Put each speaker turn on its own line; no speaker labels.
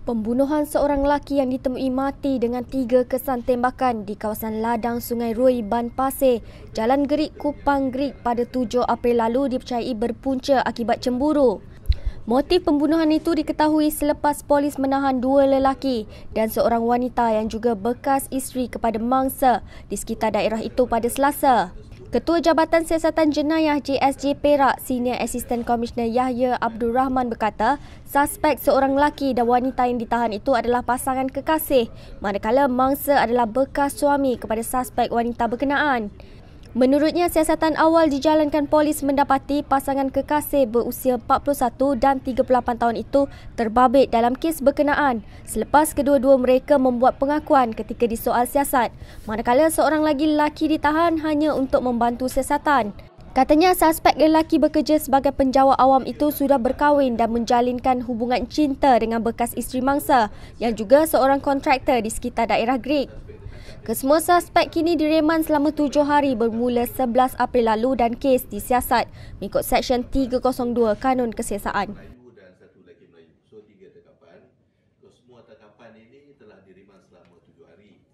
Pembunuhan seorang lelaki yang ditemui mati dengan tiga kesan tembakan di kawasan ladang Sungai Rui, Ban Pasir, Jalan Gerik, Kupang Gerik pada 7 April lalu dipercayai berpunca akibat cemburu. Motif pembunuhan itu diketahui selepas polis menahan dua lelaki dan seorang wanita yang juga bekas isteri kepada mangsa di sekitar daerah itu pada Selasa. Ketua Jabatan Siasatan Jenayah JSJ Perak, Senior Assistant Commissioner Yahya Abdul Rahman berkata, suspek seorang lelaki dan wanita yang ditahan itu adalah pasangan kekasih, manakala mangsa adalah bekas suami kepada suspek wanita berkenaan. Menurutnya, siasatan awal dijalankan polis mendapati pasangan kekasih berusia 41 dan 38 tahun itu terbabit dalam kes berkenaan selepas kedua-dua mereka membuat pengakuan ketika disoal siasat. Manakala seorang lagi lelaki ditahan hanya untuk membantu siasatan. Katanya suspek lelaki bekerja sebagai penjawat awam itu sudah berkahwin dan menjalinkan hubungan cinta dengan bekas isteri mangsa yang juga seorang kontraktor di sekitar daerah Greek. Kesemua suspek kini direman selama tujuh hari bermula 11 April lalu dan kes disiasat mengikut Seksyen 302 Kanun Kesiasaan.
Kesemua tangkapan ini telah diriman selama tujuh hari.